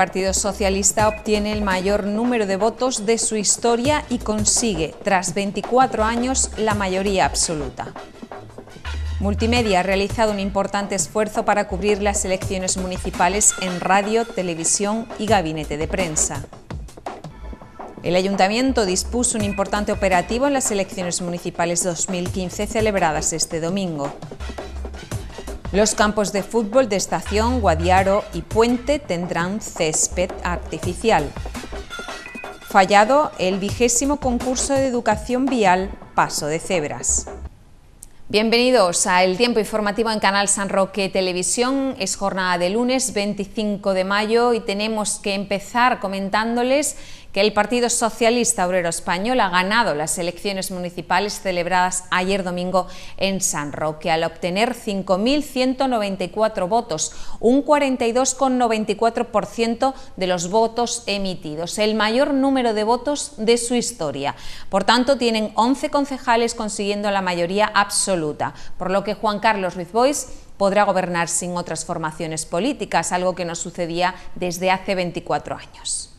Partido Socialista obtiene el mayor número de votos de su historia y consigue, tras 24 años, la mayoría absoluta. Multimedia ha realizado un importante esfuerzo para cubrir las elecciones municipales en radio, televisión y gabinete de prensa. El Ayuntamiento dispuso un importante operativo en las elecciones municipales 2015 celebradas este domingo. Los campos de fútbol de Estación, Guadiaro y Puente tendrán césped artificial. Fallado el vigésimo concurso de educación vial Paso de Cebras. Bienvenidos a El Tiempo Informativo en Canal San Roque Televisión. Es jornada de lunes 25 de mayo y tenemos que empezar comentándoles que el Partido Socialista Obrero Español ha ganado las elecciones municipales celebradas ayer domingo en San Roque, al obtener 5.194 votos, un 42,94% de los votos emitidos, el mayor número de votos de su historia. Por tanto, tienen 11 concejales consiguiendo la mayoría absoluta, por lo que Juan Carlos Ruiz Bois podrá gobernar sin otras formaciones políticas, algo que no sucedía desde hace 24 años.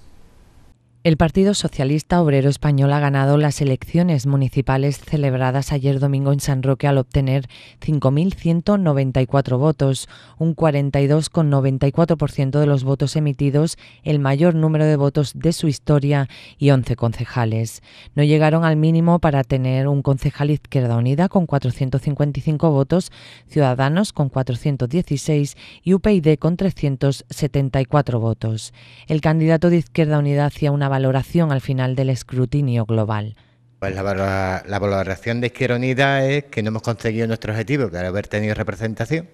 El Partido Socialista Obrero Español ha ganado las elecciones municipales celebradas ayer domingo en San Roque al obtener 5.194 votos, un 42,94% de los votos emitidos, el mayor número de votos de su historia y 11 concejales. No llegaron al mínimo para tener un concejal Izquierda Unida con 455 votos, Ciudadanos con 416 y UPyD con 374 votos. El candidato de Izquierda Unida hacía una valoración al final del escrutinio global? Pues la, valoración de Izquierda Unida es que no hemos conseguido nuestro objetivo, que era haber tenido representación.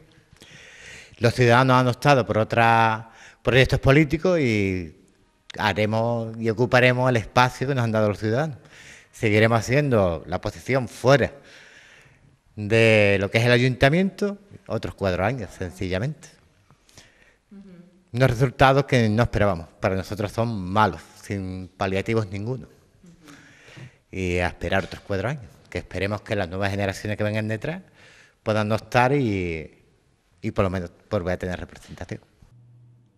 Los ciudadanos han optado por otros proyectos políticos y haremos y ocuparemos el espacio que nos han dado los ciudadanos. Seguiremos haciendo la posición fuera de lo que es el ayuntamiento otros cuatro años, sencillamente. Unos resultados que no esperábamos, para nosotros son malos sin paliativos ninguno. Y a esperar otros cuatro años, que esperemos que las nuevas generaciones que vengan detrás puedan no estar y, por lo menos voy a tener representación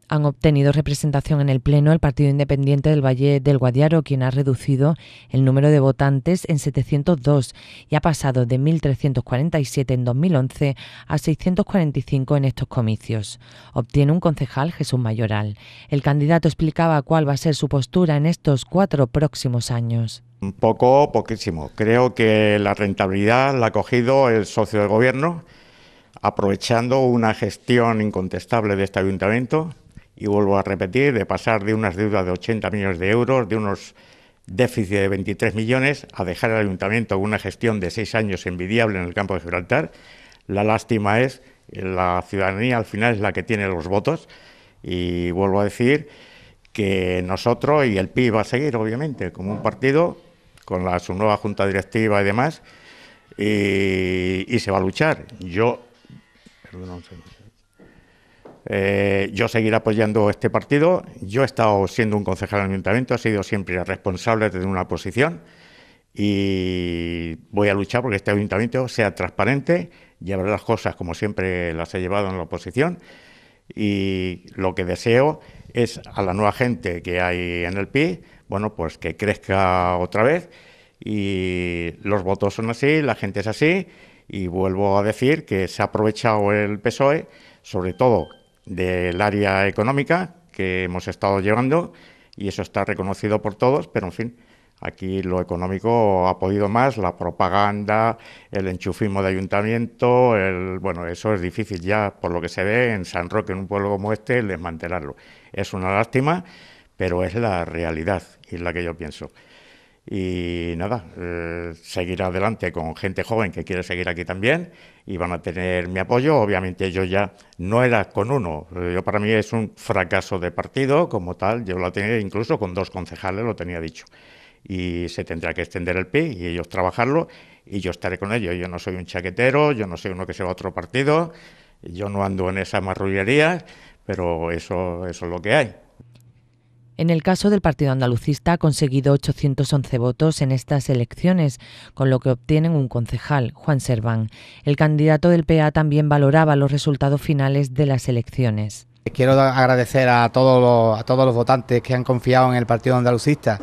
han obtenido representación en el Pleno el Partido Independiente del Valle del Guadiaro, quien ha reducido el número de votantes en 702 y ha pasado de 1.347 en 2011 a 645 en estos comicios. Obtiene un concejal Jesús Mayoral. El candidato explicaba cuál va a ser su postura en estos cuatro próximos años. Un poco, poquísimo. Creo que la rentabilidad la ha cogido el socio del gobierno, aprovechando una gestión incontestable de este ayuntamiento, y vuelvo a repetir, de pasar de unas deudas de 80 millones de euros, de unos déficits de 23 millones, a dejar al ayuntamiento una gestión de seis años envidiable en el campo de Gibraltar. La lástima es, eh, la ciudadanía al final es la que tiene los votos y vuelvo a decir que nosotros y el PIB va a seguir, obviamente, como un partido, con la, su nueva junta directiva y demás, y, se va a luchar. Yo... Perdón, eh, yo seguiré apoyando este partido. Yo he estado siendo un concejal del ayuntamiento, he sido siempre responsable de una posición y voy a luchar porque este ayuntamiento sea transparente, llevar las cosas como siempre las he llevado en la oposición y lo que deseo es a la nueva gente que hay en el PI, bueno, pues que crezca otra vez y los votos son así, la gente es así y vuelvo a decir que se ha aprovechado el PSOE, sobre todo del área económica que hemos estado llevando y eso está reconocido por todos, pero en fin, aquí lo económico ha podido más, la propaganda, el enchufismo de ayuntamiento, el, bueno, eso es difícil ya, por lo que se ve en San Roque, en un pueblo como este, desmantelarlo. Es una lástima, pero es la realidad y es la que yo pienso. Y nada, eh, seguir adelante con gente joven que quiere seguir aquí también y van a tener mi apoyo. Obviamente yo ya no era con uno. Eh, yo para mí es un fracaso de partido como tal. Yo lo tenía incluso con dos concejales, lo tenía dicho. Y se tendrá que extender el PI y ellos trabajarlo y yo estaré con ellos. Yo no soy un chaquetero, yo no soy uno que se va a otro partido, yo no ando en esa marrullería, pero eso, eso es lo que hay. En el caso del Partido Andalucista ha conseguido 811 votos en estas elecciones, con lo que obtienen un concejal, Juan Serván. El candidato del PA también valoraba los resultados finales de las elecciones. Quiero agradecer a todos los, a todos los votantes que han confiado en el Partido Andalucista.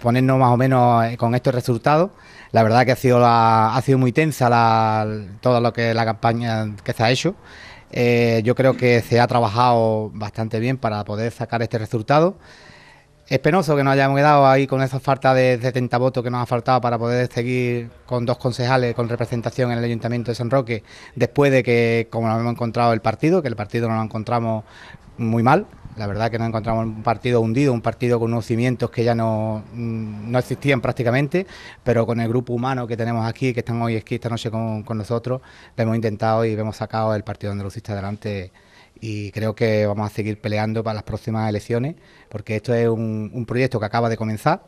ponernos más o menos eh, con estos resultados. La verdad que ha sido la, ha sido muy tensa toda todo lo que la campaña que se ha hecho. Eh, yo creo que se ha trabajado bastante bien para poder sacar este resultado. Es penoso que nos hayamos quedado ahí con esa falta de 70 votos que nos ha faltado para poder seguir con dos concejales con representación en el Ayuntamiento de San Roque, después de que, como lo hemos encontrado el partido, que el partido nos lo encontramos muy mal, la verdad que nos encontramos un partido hundido, un partido con unos cimientos que ya no, mm, no existían prácticamente, pero con el grupo humano que tenemos aquí, que están hoy aquí esta noche con, nosotros, lo hemos intentado y hemos sacado el partido andalucista adelante y creo que vamos a seguir peleando para las próximas elecciones, porque esto es un, proyecto que acaba de comenzar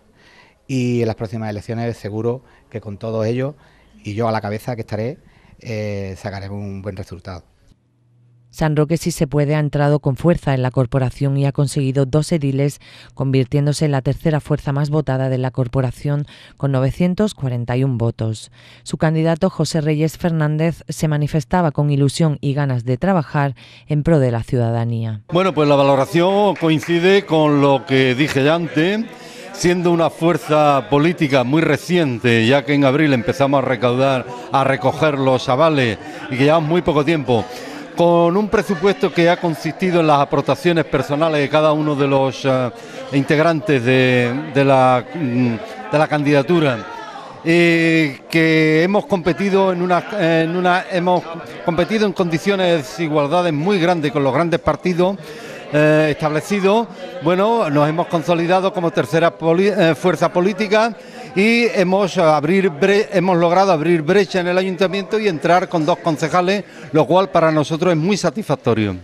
y en las próximas elecciones seguro que con todos ellos y yo a la cabeza que estaré, eh, sacaremos un buen resultado. San Roque, si se puede, ha entrado con fuerza en la corporación y ha conseguido dos ediles, convirtiéndose en la tercera fuerza más votada de la corporación con 941 votos. Su candidato, José Reyes Fernández, se manifestaba con ilusión y ganas de trabajar en pro de la ciudadanía. Bueno, pues la valoración coincide con lo que dije ya antes siendo una fuerza política muy reciente, ya que en abril empezamos a recaudar, a recoger los avales y que llevamos muy poco tiempo, con un presupuesto que ha consistido en las aportaciones personales de cada uno de los eh, integrantes mm, de, la, candidatura. Eh, que hemos competido en una, hemos competido en condiciones de desigualdades muy grandes con los grandes partidos eh, establecidos bueno nos hemos consolidado como tercera fuerza política y hemos, eh, hemos logrado abrir brecha en el ayuntamiento y entrar con dos concejales, lo cual para nosotros es muy satisfactorio.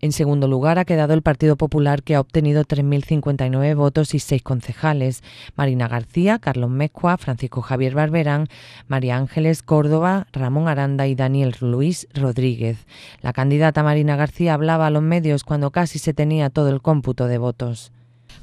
En segundo lugar ha quedado el Partido Popular que ha obtenido 3.059 votos y seis concejales. Marina García, Carlos Mezcua, Francisco Javier Barberán, María Ángeles Córdoba, Ramón Aranda y Daniel Luis Rodríguez. La candidata Marina García hablaba a los medios cuando casi se tenía todo el cómputo de votos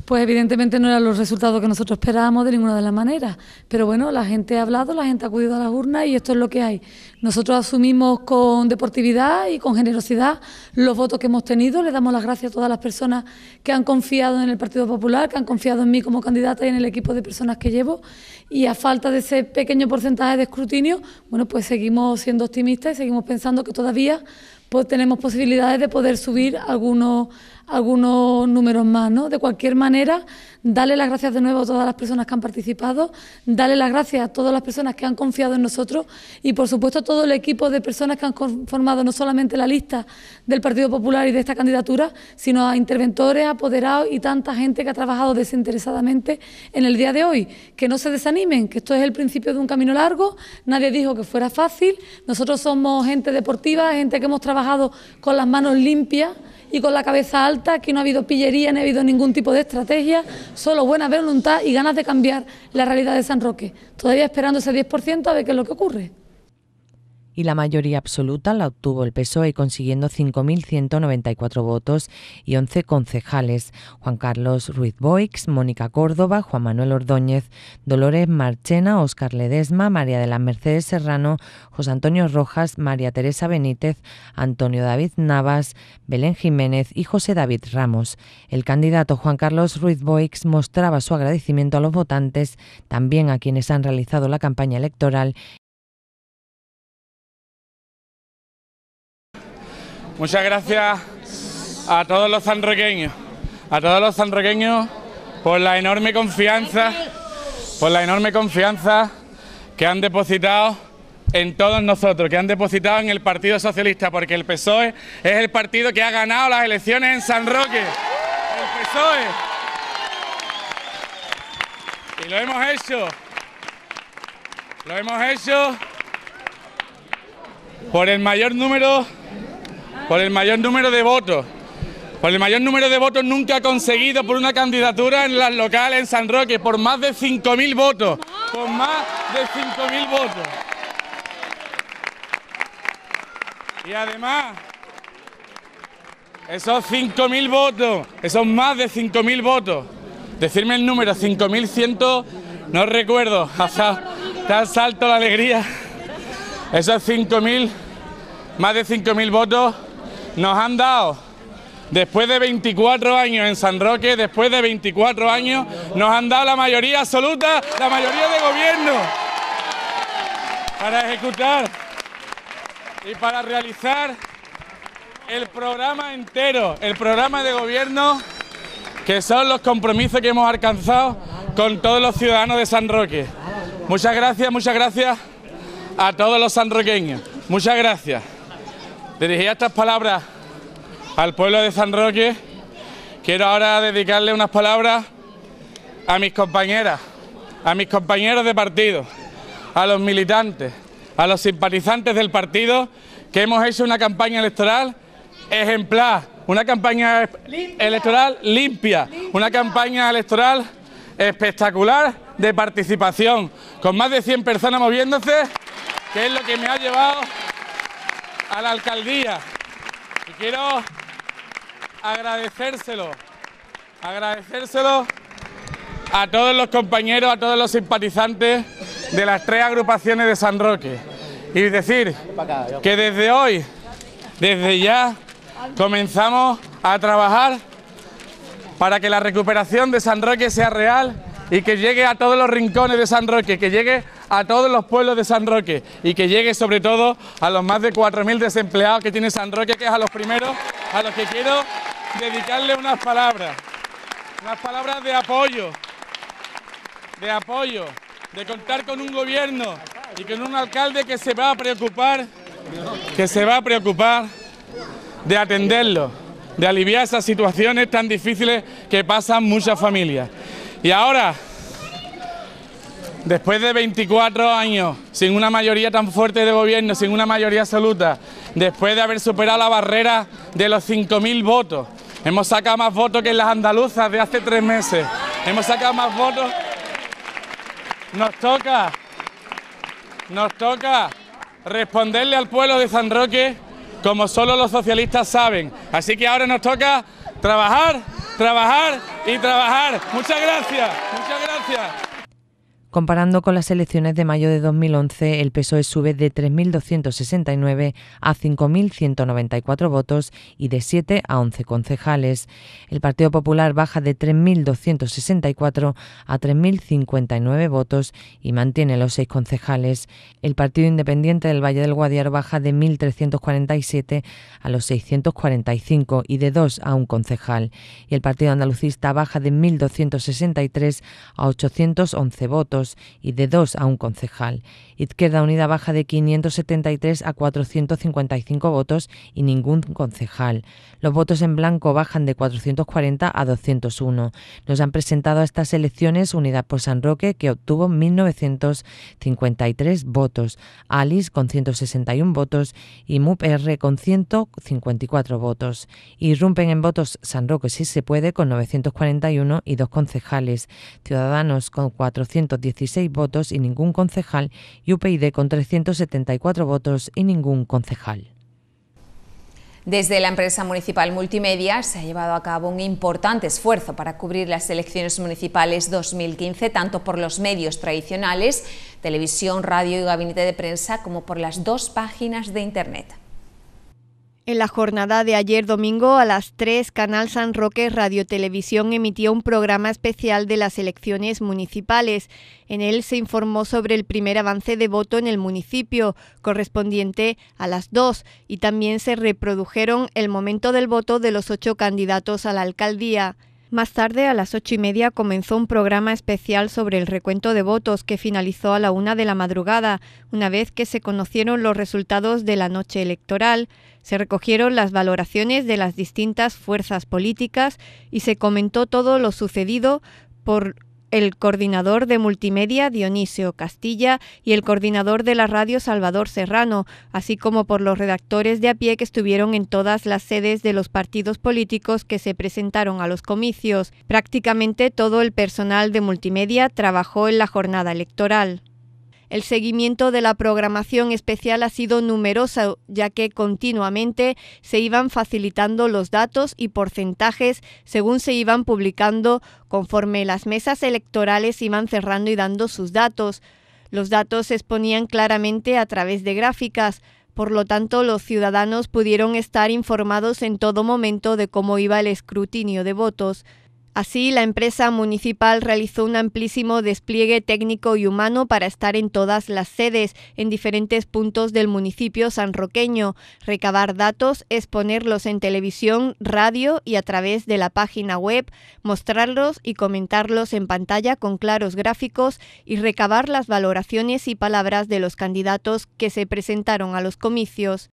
pues evidentemente no eran los resultados que nosotros esperábamos de ninguna de las maneras. Pero bueno, la gente ha hablado, la gente ha acudido a las urnas y esto es lo que hay. Nosotros asumimos con deportividad y con generosidad los votos que hemos tenido. Le damos las gracias a todas las personas que han confiado en el Partido Popular, que han confiado en mí como candidata y en el equipo de personas que llevo. Y a falta de ese pequeño porcentaje de escrutinio, bueno, pues seguimos siendo optimistas y seguimos pensando que todavía pues, tenemos posibilidades de poder subir algunos algunos números más, ¿no? De cualquier manera, ...dale las gracias de nuevo a todas las personas que han participado, ...dale las gracias a todas las personas que han confiado en nosotros y, por supuesto, a todo el equipo de personas que han conformado no solamente la lista del Partido Popular y de esta candidatura, sino a interventores, apoderados y tanta gente que ha trabajado desinteresadamente en el día de hoy. Que no se desanimen, que esto es el principio de un camino largo, nadie dijo que fuera fácil, nosotros somos gente deportiva, gente que hemos trabajado con las manos limpias, y con la cabeza alta. que no ha habido pillería, no ha habido ningún tipo de estrategia, solo buena voluntad y ganas de cambiar la realidad de San Roque. Todavía esperando ese 10% a ver qué es lo que ocurre y la mayoría absoluta la obtuvo el PSOE consiguiendo 5.194 votos y 11 concejales, Juan Carlos Ruiz Boix, Mónica Córdoba, Juan Manuel Ordóñez, Dolores Marchena, Óscar Ledesma, María de las Mercedes Serrano, José Antonio Rojas, María Teresa Benítez, Antonio David Navas, Belén Jiménez y José David Ramos. El candidato Juan Carlos Ruiz Boix mostraba su agradecimiento a los votantes, también a quienes han realizado la campaña electoral Muchas gracias a todos los sanroqueños, a todos los sanroqueños por la enorme confianza, por la enorme confianza que han depositado en todos nosotros, que han depositado en el Partido Socialista, porque el PSOE es el partido que ha ganado las elecciones en San Roque. El PSOE. Y lo hemos hecho. Lo hemos hecho por el mayor número por el mayor número de votos. Por el mayor número de votos nunca conseguido por una candidatura en las locales en San Roque, por más de 5.000 votos. Por más de 5.000 votos. Y además, esos 5.000 votos, esos más de 5.000 votos, decirme el número, 5.100, no recuerdo, hasta, tan salto la alegría. Esos 5.000, más de 5.000 votos nos han dado, después de 24 años en San Roque, después de 24 años, nos han dado la mayoría absoluta, la mayoría de gobierno, para ejecutar y para realizar el programa entero, el programa de gobierno, que son los compromisos que hemos alcanzado con todos los ciudadanos de San Roque. Muchas gracias, muchas gracias a todos los sanroqueños. Muchas gracias. Dirigía estas palabras al pueblo de San Roque. Quiero ahora dedicarle unas palabras a mis compañeras, a mis compañeros de partido, a los militantes, a los simpatizantes del partido, que hemos hecho una campaña electoral ejemplar, una campaña electoral limpia, limpia, una campaña electoral espectacular de participación, con más de 100 personas moviéndose, que es lo que me ha llevado a la alcaldía. Y quiero agradecérselo, agradecérselo a todos los compañeros, a todos los simpatizantes de las tres agrupaciones de San Roque. Y decir que desde hoy, desde ya, comenzamos a trabajar para que la recuperación de San Roque sea real y que llegue a todos los rincones de San Roque, que llegue a todos los pueblos de San Roque y que llegue sobre todo a los más de 4.000 desempleados que tiene San Roque, que es a los primeros a los que quiero dedicarle unas palabras, unas palabras de apoyo, de apoyo, de contar con un gobierno y con un alcalde que se va a preocupar, que se va a preocupar de atenderlo, de aliviar esas situaciones tan difíciles que pasan muchas familias. Y ahora, Después de 24 años, sin una mayoría tan fuerte de gobierno, sin una mayoría absoluta, después de haber superado la barrera de los 5.000 votos, hemos sacado más votos que en las andaluzas de hace tres meses. Hemos sacado más votos. Nos toca, nos toca responderle al pueblo de San Roque como solo los socialistas saben. Así que ahora nos toca trabajar, trabajar y trabajar. Muchas gracias, muchas gracias. Comparando con las elecciones de mayo de 2011, el PSOE sube de 3.269 a 5.194 votos y de 7 a 11 concejales. El Partido Popular baja de 3.264 a 3.059 votos y mantiene los 6 concejales. El Partido Independiente del Valle del Guadiar baja de 1.347 a los 645 y de 2 a 1 concejal. Y el Partido Andalucista baja de 1.263 a 811 votos y de dos a un concejal. Izquierda Unida baja de 573 a 455 votos y ningún concejal. Los votos en blanco bajan de 440 a 201. Nos han presentado a estas elecciones Unidad por San Roque, que obtuvo 1.953 votos, Alice con 161 votos y MUPR con 154 votos. Irrumpen en votos San Roque, si se puede, con 941 y dos concejales. Ciudadanos con 410 16 votos y ningún concejal y UPyD con 374 votos y ningún concejal. Desde la empresa municipal Multimedia se ha llevado a cabo un importante esfuerzo para cubrir las elecciones municipales 2015, tanto por los medios tradicionales, televisión, radio y gabinete de prensa, como por las dos páginas de Internet. En la jornada de ayer domingo a las 3, Canal San Roque Radio Televisión emitió un programa especial de las elecciones municipales. En él se informó sobre el primer avance de voto en el municipio, correspondiente a las 2, y también se reprodujeron el momento del voto de los ocho candidatos a la alcaldía. Más tarde, a las ocho y media, comenzó un programa especial sobre el recuento de votos que finalizó a la una de la madrugada, una vez que se conocieron los resultados de la noche electoral. Se recogieron las valoraciones de las distintas fuerzas políticas y se comentó todo lo sucedido por el coordinador de multimedia Dionisio Castilla y el coordinador de la radio Salvador Serrano, así como por los redactores de a pie que estuvieron en todas las sedes de los partidos políticos que se presentaron a los comicios. Prácticamente todo el personal de multimedia trabajó en la jornada electoral. El seguimiento de la programación especial ha sido numeroso, ya que continuamente se iban facilitando los datos y porcentajes según se iban publicando conforme las mesas electorales iban cerrando y dando sus datos. Los datos se exponían claramente a través de gráficas, por lo tanto los ciudadanos pudieron estar informados en todo momento de cómo iba el escrutinio de votos. Así, la empresa municipal realizó un amplísimo despliegue técnico y humano para estar en todas las sedes, en diferentes puntos del municipio sanroqueño, recabar datos, exponerlos en televisión, radio y a través de la página web, mostrarlos y comentarlos en pantalla con claros gráficos y recabar las valoraciones y palabras de los candidatos que se presentaron a los comicios.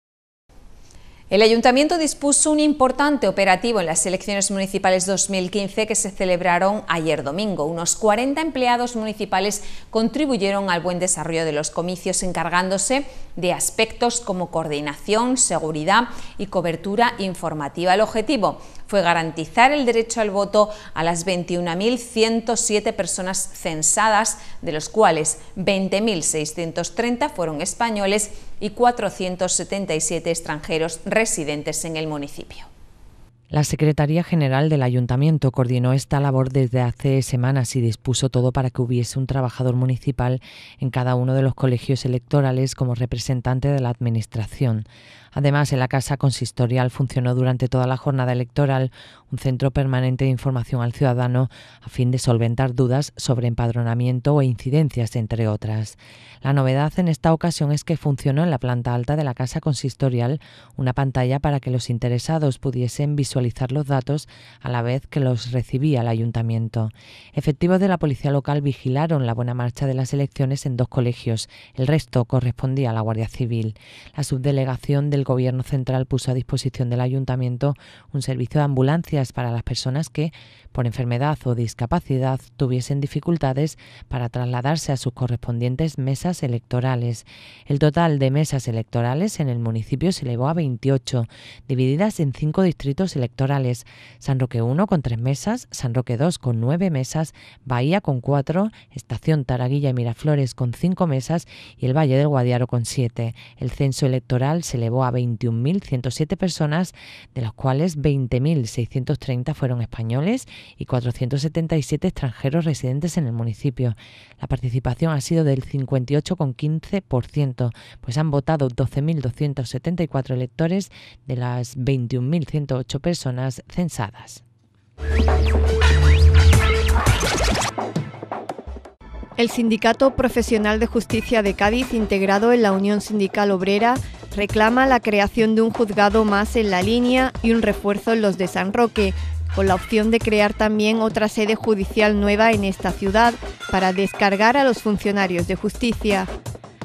El ayuntamiento dispuso un importante operativo en las elecciones municipales 2015 que se celebraron ayer domingo. Unos 40 empleados municipales contribuyeron al buen desarrollo de los comicios encargándose de aspectos como coordinación, seguridad y cobertura informativa. El objetivo, fue garantizar el derecho al voto a las 21.107 personas censadas, de los cuales 20.630 fueron españoles y 477 extranjeros residentes en el municipio. La Secretaría General del Ayuntamiento coordinó esta labor desde hace semanas y dispuso todo para que hubiese un trabajador municipal en cada uno de los colegios electorales como representante de la Administración. Además, en la Casa Consistorial funcionó durante toda la jornada electoral un centro permanente de información al ciudadano a fin de solventar dudas sobre empadronamiento o incidencias, entre otras. La novedad en esta ocasión es que funcionó en la planta alta de la Casa Consistorial una pantalla para que los interesados pudiesen visualizar los datos a la vez que los recibía el ayuntamiento. Efectivos de la policía local vigilaron la buena marcha de las elecciones en dos colegios. El resto correspondía a la Guardia Civil. La subdelegación de el Gobierno Central puso a disposición del Ayuntamiento un servicio de ambulancias para las personas que, por enfermedad o discapacidad, tuviesen dificultades para trasladarse a sus correspondientes mesas electorales. El total de mesas electorales en el municipio se elevó a 28, divididas en cinco distritos electorales: San Roque 1 con tres mesas, San Roque 2 con nueve mesas, Bahía con cuatro, Estación Taraguilla y Miraflores con cinco mesas y el Valle del Guadiaro con siete. El censo electoral se elevó a 21.107 personas, de las cuales 20.630 fueron españoles y 477 extranjeros residentes en el municipio. La participación ha sido del 58,15%, pues han votado 12.274 electores de las 21.108 personas censadas. El Sindicato Profesional de Justicia de Cádiz, integrado en la Unión Sindical Obrera, reclama la creación de un juzgado más en la línea y un refuerzo en los de San Roque, con la opción de crear también otra sede judicial nueva en esta ciudad para descargar a los funcionarios de justicia.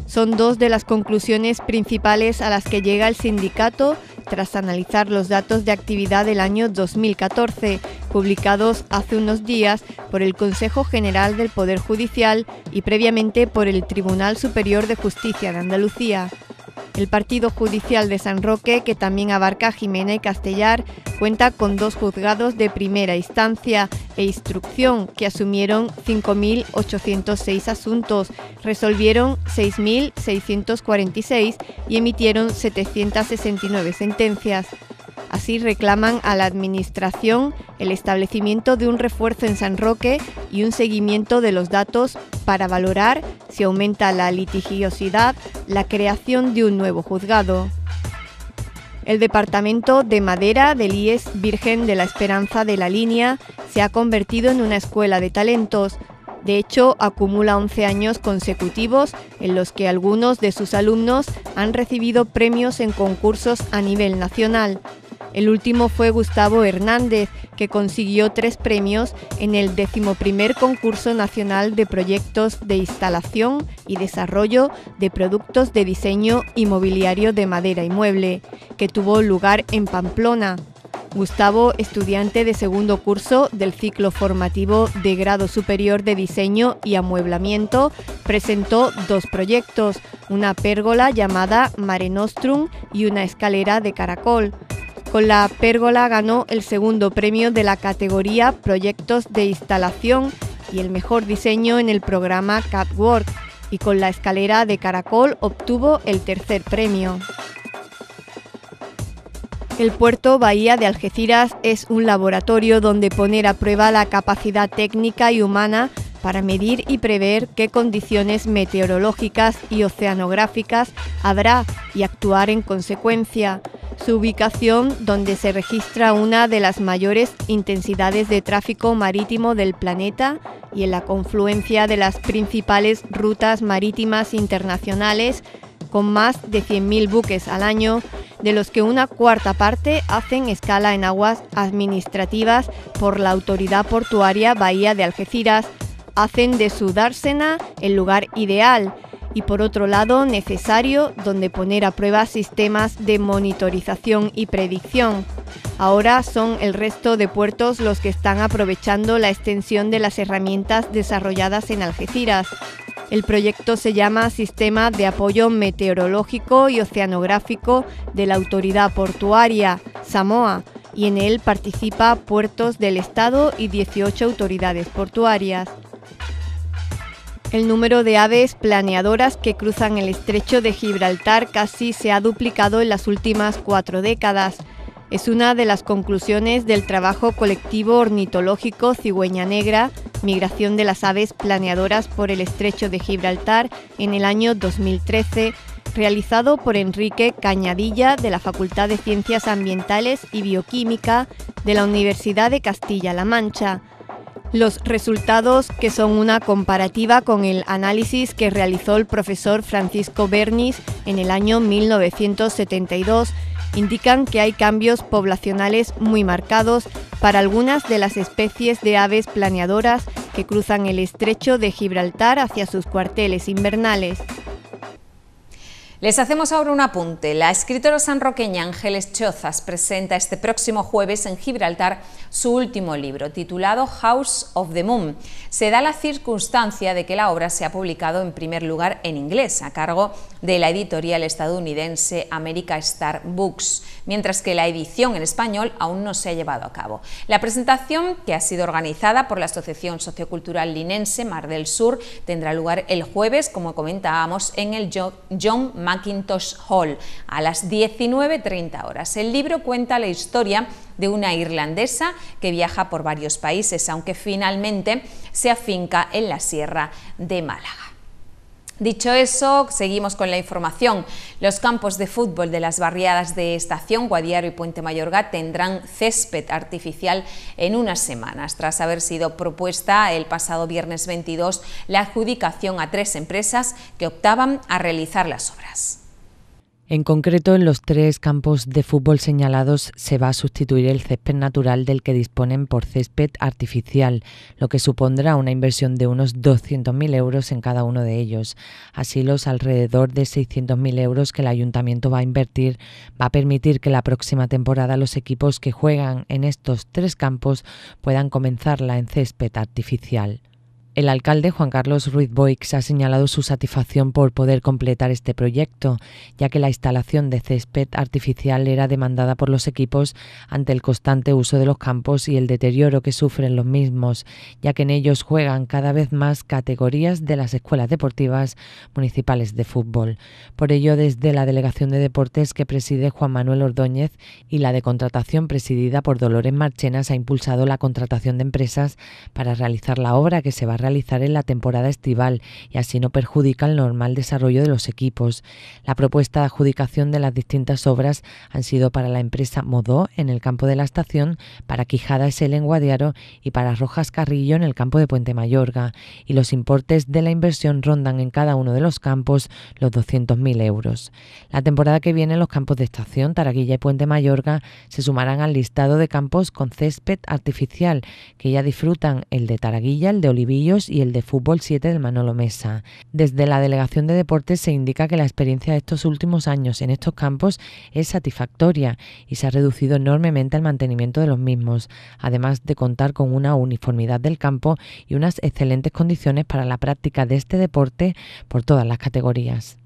Son dos de las conclusiones principales a las que llega el sindicato tras analizar los datos de actividad del año 2014, publicados hace unos días por el Consejo General del Poder Judicial y previamente por el Tribunal Superior de Justicia de Andalucía. El partido judicial de San Roque, que también abarca Jimena y Castellar, cuenta con dos juzgados de primera instancia e instrucción que asumieron 5.806 asuntos, resolvieron 6.646 y emitieron 769 sentencias. Así reclaman a la Administración el establecimiento de un refuerzo en San Roque y un seguimiento de los datos para valorar si aumenta la litigiosidad, la creación de un nuevo juzgado. El departamento de madera del IES Virgen de la Esperanza de la Línea se ha convertido en una escuela de talentos. De hecho, acumula 11 años consecutivos en los que algunos de sus alumnos han recibido premios en concursos a nivel nacional. El último fue Gustavo Hernández, que consiguió tres premios en el decimoprimer concurso nacional de proyectos de instalación y desarrollo de productos de diseño inmobiliario de madera y mueble, que tuvo lugar en Pamplona. Gustavo, estudiante de segundo curso del ciclo formativo de grado superior de diseño y amueblamiento, presentó dos proyectos, una pérgola llamada Mare Nostrum y una escalera de caracol. Con la pérgola ganó el segundo premio de la categoría Proyectos de Instalación y el mejor diseño en el programa Catwork y con la escalera de caracol obtuvo el tercer premio. El puerto Bahía de Algeciras es un laboratorio donde poner a prueba la capacidad técnica y humana para medir y prever qué condiciones meteorológicas y oceanográficas habrá y actuar en consecuencia. Su ubicación, donde se registra una de las mayores intensidades de tráfico marítimo del planeta y en la confluencia de las principales rutas marítimas internacionales, con más de 100.000 buques al año, de los que una cuarta parte hacen escala en aguas administrativas por la autoridad portuaria Bahía de Algeciras, hacen de su dársena el lugar ideal y por otro lado necesario donde poner a prueba sistemas de monitorización y predicción. Ahora son el resto de puertos los que están aprovechando la extensión de las herramientas desarrolladas en Algeciras. El proyecto se llama Sistema de Apoyo Meteorológico y Oceanográfico de la Autoridad Portuaria, Samoa, y en él participa puertos del Estado y 18 autoridades portuarias. El número de aves planeadoras que cruzan el estrecho de Gibraltar casi se ha duplicado en las últimas cuatro décadas. Es una de las conclusiones del trabajo colectivo ornitológico Cigüeña Negra, Migración de las Aves Planeadoras por el Estrecho de Gibraltar en el año 2013, realizado por Enrique Cañadilla de la Facultad de Ciencias Ambientales y Bioquímica de la Universidad de Castilla-La Mancha. Los resultados, que son una comparativa con el análisis que realizó el profesor Francisco Bernis en el año 1972, indican que hay cambios poblacionales muy marcados para algunas de las especies de aves planeadoras que cruzan el estrecho de Gibraltar hacia sus cuarteles invernales. Les hacemos ahora un apunte. La escritora sanroqueña Ángeles Chozas presenta este próximo jueves en Gibraltar su último libro, titulado House of the Moon. Se da la circunstancia de que la obra se ha publicado en primer lugar en inglés, a cargo de la editorial estadounidense America Star Books, mientras que la edición en español aún no se ha llevado a cabo. La presentación, que ha sido organizada por la Asociación Sociocultural Linense Mar del Sur, tendrá lugar el jueves, como comentábamos, en el John Macintosh Hall a las 19.30 horas. El libro cuenta la historia de una irlandesa que viaja por varios países, aunque finalmente se afinca en la Sierra de Málaga. Dicho eso, seguimos con la información. Los campos de fútbol de las barriadas de Estación, Guadiaro y Puente Mayorga tendrán césped artificial en unas semanas, tras haber sido propuesta el pasado viernes 22 la adjudicación a tres empresas que optaban a realizar las obras. En concreto, en los tres campos de fútbol señalados se va a sustituir el césped natural del que disponen por césped artificial, lo que supondrá una inversión de unos 200.000 euros en cada uno de ellos. Así, los alrededor de 600.000 euros que el ayuntamiento va a invertir va a permitir que la próxima temporada los equipos que juegan en estos tres campos puedan comenzarla en césped artificial. El alcalde Juan Carlos Ruiz Boix ha señalado su satisfacción por poder completar este proyecto, ya que la instalación de césped artificial era demandada por los equipos ante el constante uso de los campos y el deterioro que sufren los mismos, ya que en ellos juegan cada vez más categorías de las escuelas deportivas municipales de fútbol. Por ello, desde la Delegación de Deportes que preside Juan Manuel Ordóñez y la de contratación presidida por Dolores Marchenas ha impulsado la contratación de empresas para realizar la obra que se va a realizar en la temporada estival y así no perjudica el normal desarrollo de los equipos. La propuesta de adjudicación de las distintas obras han sido para la empresa Modó en el campo de la estación, para Quijada SL en Guadiaro y para Rojas Carrillo en el campo de Puente Mayorga, y los importes de la inversión rondan en cada uno de los campos los 200.000 euros. La temporada que viene los campos de estación, Taraguilla y Puente Mayorga se sumarán al listado de campos con césped artificial que ya disfrutan el de Taraguilla, el de Olivillo, y el de Fútbol 7 del Manolo Mesa. Desde la Delegación de Deportes se indica que la experiencia de estos últimos años en estos campos es satisfactoria y se ha reducido enormemente el mantenimiento de los mismos, además de contar con una uniformidad del campo y unas excelentes condiciones para la práctica de este deporte por todas las categorías.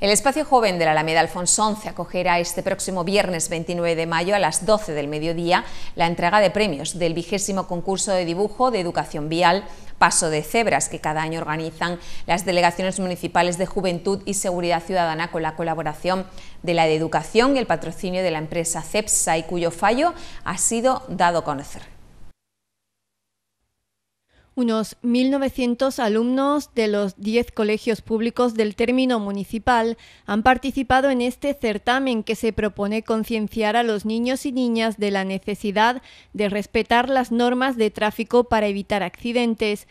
El espacio joven de la Alameda Alfonso XI acogerá este próximo viernes 29 de mayo a las 12 del mediodía la entrega de premios del vigésimo concurso de dibujo de educación vial Paso de Cebras que cada año organizan las delegaciones municipales de Juventud y Seguridad Ciudadana con la colaboración de la de Educación y el patrocinio de la empresa CEPSA y cuyo fallo ha sido dado a conocer. Unos 1.900 alumnos de los 10 colegios públicos del término municipal han participado en este certamen que se propone concienciar a los niños y niñas de la necesidad de respetar las normas de tráfico para evitar accidentes,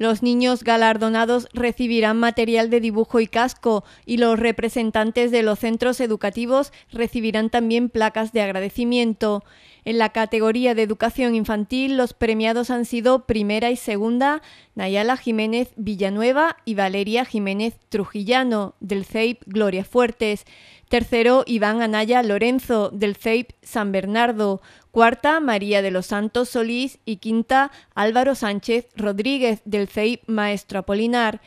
los niños galardonados recibirán material de dibujo y casco y los representantes de los centros educativos recibirán también placas de agradecimiento. En la categoría de educación infantil, los premiados han sido primera y segunda, Nayala Jiménez Villanueva y Valeria Jiménez Trujillano, del CEIP Gloria Fuertes. Tercero, Iván Anaya Lorenzo, del CEIP San Bernardo. Cuarta, María de los Santos Solís. Y quinta, Álvaro Sánchez Rodríguez, del CEIP Maestro Apolinar.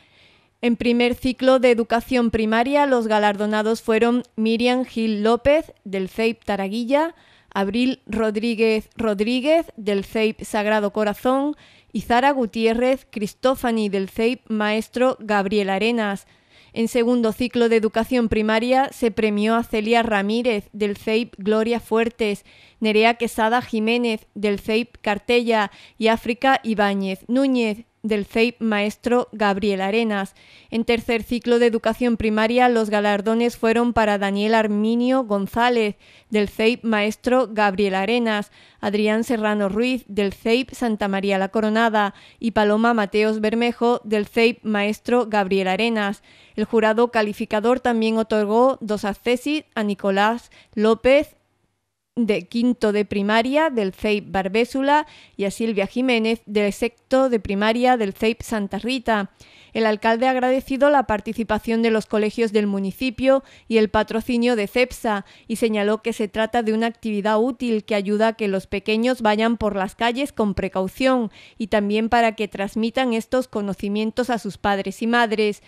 En primer ciclo de educación primaria, los galardonados fueron Miriam Gil López, del CEIP Taraguilla, Abril Rodríguez Rodríguez, del CEIP Sagrado Corazón, Izara Gutiérrez, Cristófani del CEIP, maestro Gabriel Arenas. En segundo ciclo de educación primaria se premió a Celia Ramírez del CEIP Gloria Fuertes, Nerea Quesada Jiménez del CEIP Cartella y África Ibáñez Núñez del CEIP maestro Gabriel Arenas. En tercer ciclo de educación primaria los galardones fueron para Daniel Arminio González del CEIP maestro Gabriel Arenas, Adrián Serrano Ruiz del CEIP Santa María la Coronada y Paloma Mateos Bermejo del CEIP maestro Gabriel Arenas. El jurado calificador también otorgó dos accesis a Nicolás López de quinto de primaria del CEIP Barbésula y a Silvia Jiménez del sexto de primaria del CEIP Santa Rita. El alcalde ha agradecido la participación de los colegios del municipio y el patrocinio de CEPSA y señaló que se trata de una actividad útil que ayuda a que los pequeños vayan por las calles con precaución y también para que transmitan estos conocimientos a sus padres y madres.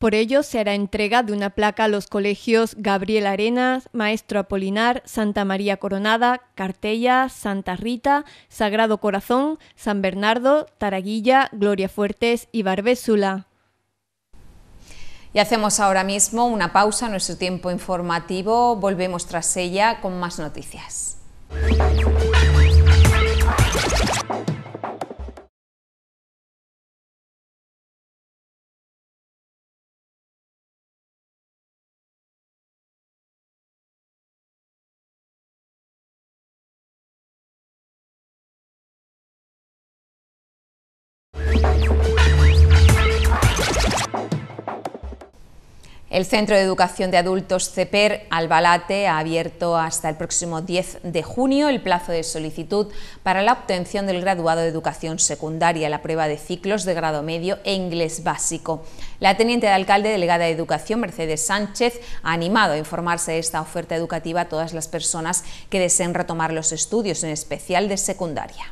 Por ello se hará entrega de una placa a los colegios Gabriel Arenas, Maestro Apolinar, Santa María Coronada, Cartella, Santa Rita, Sagrado Corazón, San Bernardo, Taraguilla, Gloria Fuertes y Barbésula. Y hacemos ahora mismo una pausa en nuestro tiempo informativo. Volvemos tras ella con más noticias. El Centro de Educación de Adultos CEPER Albalate ha abierto hasta el próximo 10 de junio el plazo de solicitud para la obtención del graduado de Educación Secundaria, la prueba de ciclos de grado medio e inglés básico. La teniente de alcalde delegada de Educación, Mercedes Sánchez, ha animado a informarse de esta oferta educativa a todas las personas que deseen retomar los estudios, en especial de secundaria.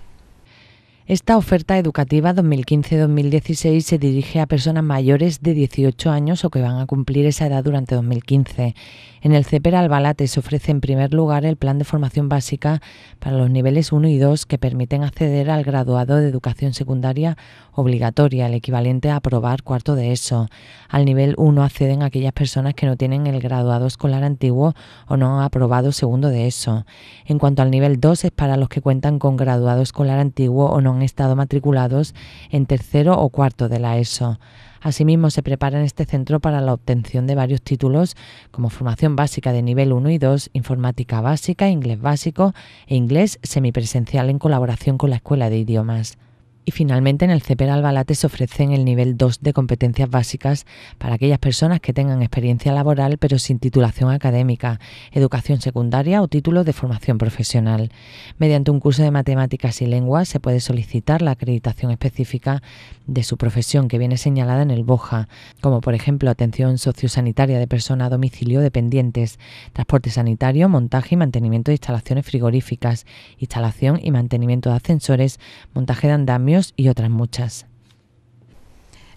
Esta oferta educativa 2015-2016 se dirige a personas mayores de 18 años o que van a cumplir esa edad durante 2015. En el CEPER Albalate se ofrece en primer lugar el plan de formación básica para los niveles 1 y 2 que permiten acceder al graduado de educación secundaria obligatoria, el equivalente a aprobar cuarto de ESO. Al nivel 1 acceden aquellas personas que no tienen el graduado escolar antiguo o no han aprobado segundo de ESO. En cuanto al nivel 2 es para los que cuentan con graduado escolar antiguo o no han estado matriculados en tercero o cuarto de la ESO. Asimismo, se prepara en este centro para la obtención de varios títulos como formación básica de nivel 1 y 2, informática básica, inglés básico e inglés semipresencial en colaboración con la Escuela de Idiomas. Y finalmente en el CEPER Albalate se ofrecen el nivel 2 de competencias básicas para aquellas personas que tengan experiencia laboral pero sin titulación académica, educación secundaria o título de formación profesional. Mediante un curso de matemáticas y lenguas se puede solicitar la acreditación específica de su profesión que viene señalada en el BOJA, como por ejemplo atención sociosanitaria de persona a domicilio dependientes, transporte sanitario, montaje y mantenimiento de instalaciones frigoríficas, instalación y mantenimiento de ascensores, montaje de andamios, y otras muchas.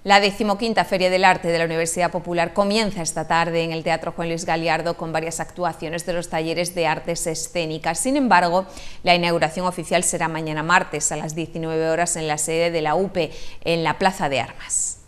La decimoquinta Feria del Arte de la Universidad Popular comienza esta tarde en el Teatro Juan Luis Galiardo con varias actuaciones de los talleres de artes escénicas. Sin embargo, la inauguración oficial será mañana martes a las 19 horas en la sede de la UPE, en la Plaza de Armas.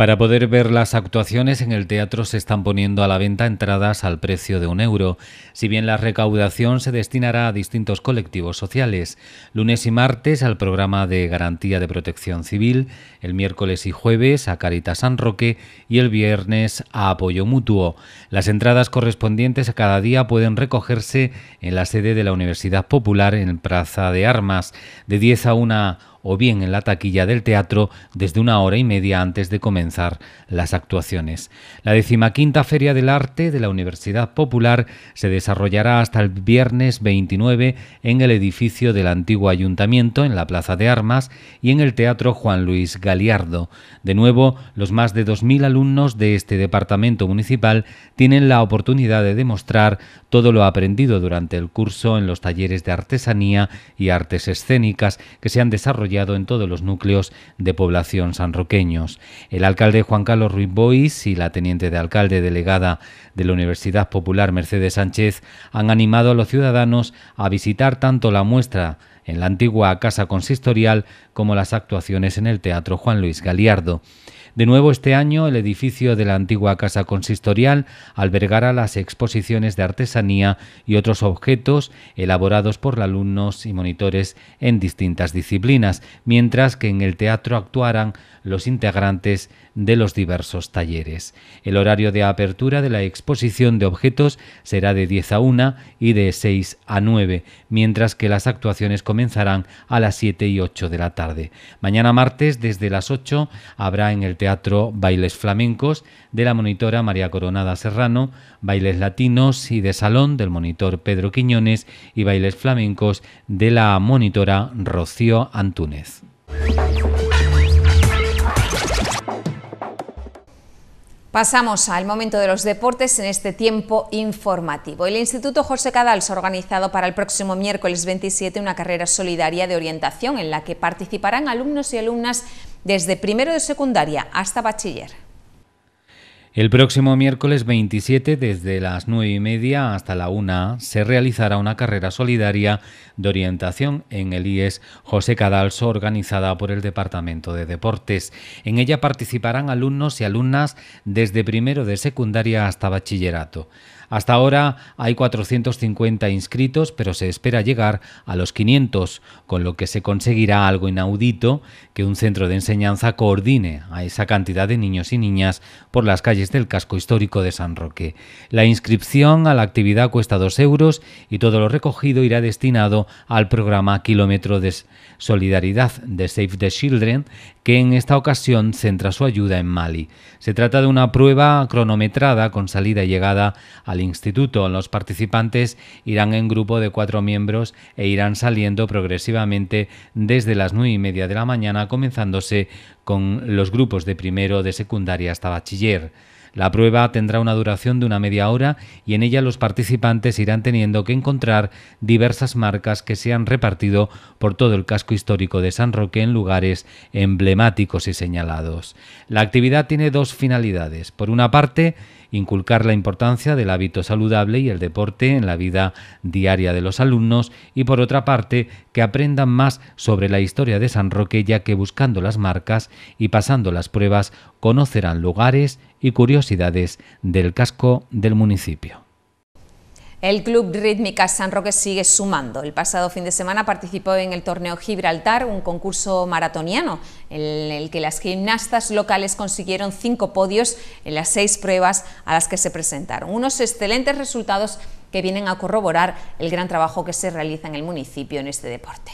Para poder ver las actuaciones en el teatro se están poniendo a la venta entradas al precio de un euro, si bien la recaudación se destinará a distintos colectivos sociales, lunes y martes al programa de garantía de protección civil, el miércoles y jueves a Caritas San Roque y el viernes a Apoyo Mutuo. Las entradas correspondientes a cada día pueden recogerse en la sede de la Universidad Popular en Plaza de Armas de 10 a 1 o bien en la taquilla del teatro desde una hora y media antes de comenzar las actuaciones. La decimaquinta Feria del Arte de la Universidad Popular se desarrollará hasta el viernes 29 en el edificio del antiguo ayuntamiento, en la Plaza de Armas y en el Teatro Juan Luis Galiardo. De nuevo, los más de 2.000 alumnos de este departamento municipal tienen la oportunidad de demostrar todo lo aprendido durante el curso en los talleres de artesanía y artes escénicas que se han desarrollado en todos los núcleos de población sanroqueños. El alcalde Juan Carlos Ruiz Bois y la teniente de alcalde delegada de la Universidad Popular Mercedes Sánchez han animado a los ciudadanos a visitar tanto la muestra en la antigua casa consistorial como las actuaciones en el Teatro Juan Luis Galiardo. De nuevo, este año el edificio de la antigua Casa Consistorial albergará las exposiciones de artesanía y otros objetos elaborados por alumnos y monitores en distintas disciplinas, mientras que en el teatro actuarán los integrantes de los diversos talleres. El horario de apertura de la exposición de objetos será de 10 a 1 y de 6 a 9, mientras que las actuaciones comenzarán a las 7 y 8 de la tarde. Mañana martes, desde las 8, habrá en el teatro Bailes Flamencos de la monitora María Coronada Serrano, Bailes Latinos y de Salón del monitor Pedro Quiñones y Bailes Flamencos de la monitora Rocío Antúnez. Pasamos al momento de los deportes en este tiempo informativo. El Instituto José Cadals ha organizado para el próximo miércoles 27 una carrera solidaria de orientación en la que participarán alumnos y alumnas desde primero de secundaria hasta bachiller. El próximo miércoles 27, desde las 9 y media hasta la 1, se realizará una carrera solidaria de orientación en el IES José Cadalso, organizada por el Departamento de Deportes. En ella participarán alumnos y alumnas desde primero de secundaria hasta bachillerato. Hasta ahora hay 450 inscritos, pero se espera llegar a los 500, con lo que se conseguirá algo inaudito, que un centro de enseñanza coordine a esa cantidad de niños y niñas por las calles del casco histórico de San Roque. La inscripción a la actividad cuesta 2 euros y todo lo recogido irá destinado al programa Kilómetro de Solidaridad de Save the Children, que en esta ocasión centra su ayuda en Mali. Se trata de una prueba cronometrada con salida y llegada al instituto. Los participantes irán en grupo de cuatro miembros e irán saliendo progresivamente desde las nueve y media de la mañana, comenzándose con los grupos de primero, de secundaria hasta bachiller. La prueba tendrá una duración de una media hora y en ella los participantes irán teniendo que encontrar diversas marcas que se han repartido por todo el casco histórico de San Roque en lugares emblemáticos y señalados. La actividad tiene dos finalidades. Por una parte, inculcar la importancia del hábito saludable y el deporte en la vida diaria de los alumnos y por otra parte que aprendan más sobre la historia de San Roque ya que buscando las marcas y pasando las pruebas conocerán lugares y curiosidades del casco del municipio. El club Rítmica San Roque sigue sumando. El pasado fin de semana participó en el torneo Gibraltar, un concurso maratoniano, en el que las gimnastas locales consiguieron cinco podios en las seis pruebas a las que se presentaron. Unos excelentes resultados que vienen a corroborar el gran trabajo que se realiza en el municipio en este deporte.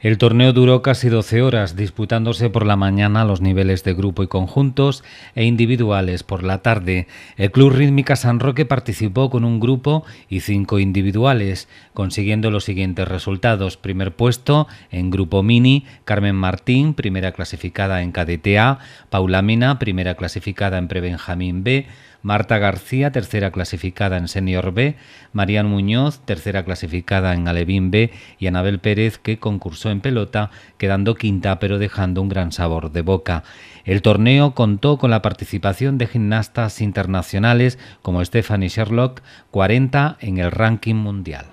El torneo duró casi 12 horas, disputándose por la mañana los niveles de grupo y conjuntos e individuales por la tarde. El Club Rítmica San Roque participó con un grupo y cinco individuales, consiguiendo los siguientes resultados. Primer puesto en Grupo Mini, Carmen Martín, primera clasificada en KDTA, Paula Mina, primera clasificada en Prebenjamín B, Marta García, tercera clasificada en Senior B, Marian Muñoz, tercera clasificada en Alevín B y Anabel Pérez, que concursó en pelota, quedando quinta pero dejando un gran sabor de boca. El torneo contó con la participación de gimnastas internacionales como Stephanie Sherlock, 40 en el ranking mundial.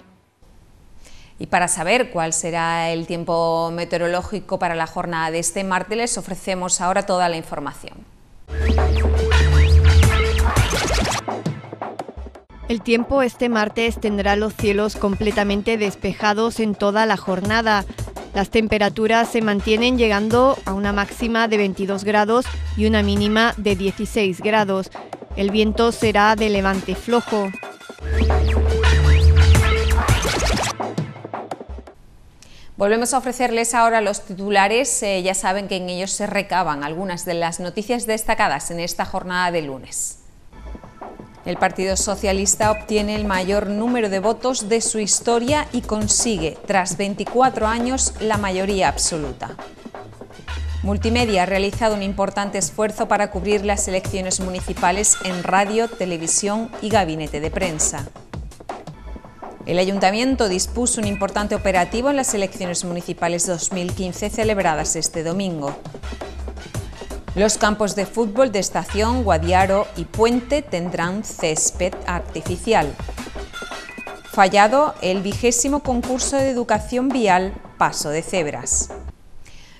Y para saber cuál será el tiempo meteorológico para la jornada de este martes, les ofrecemos ahora toda la información. El tiempo este martes tendrá los cielos completamente despejados en toda la jornada. Las temperaturas se mantienen llegando a una máxima de 22 grados y una mínima de 16 grados. El viento será de levante flojo. Volvemos a ofrecerles ahora los titulares. Eh, ya saben que en ellos se recaban algunas de las noticias destacadas en esta jornada de lunes. El Partido Socialista obtiene el mayor número de votos de su historia y consigue, tras 24 años, la mayoría absoluta. Multimedia ha realizado un importante esfuerzo para cubrir las elecciones municipales en radio, televisión y gabinete de prensa. El Ayuntamiento dispuso un importante operativo en las elecciones municipales 2015 celebradas este domingo. Los campos de fútbol de Estación, Guadiaro y Puente tendrán césped artificial. Fallado el vigésimo concurso de educación vial Paso de Cebras.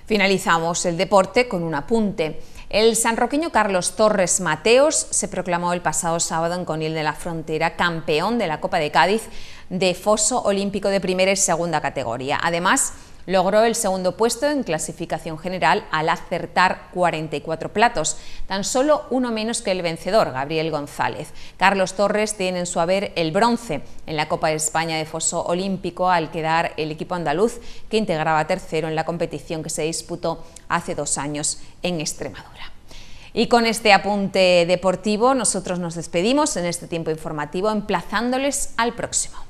Finalizamos el deporte con un apunte. El sanroqueño Carlos Torres Mateos se proclamó el pasado sábado en Conil de la Frontera campeón de la Copa de Cádiz de foso olímpico de primera y segunda categoría. Además, Logró el segundo puesto en clasificación general al acertar 44 platos, tan solo uno menos que el vencedor, Gabriel González. Carlos Torres tiene en su haber el bronce en la Copa de España de Foso Olímpico al quedar el equipo andaluz que integraba tercero en la competición que se disputó hace dos años en Extremadura. Y con este apunte deportivo nosotros nos despedimos en este tiempo informativo emplazándoles al próximo.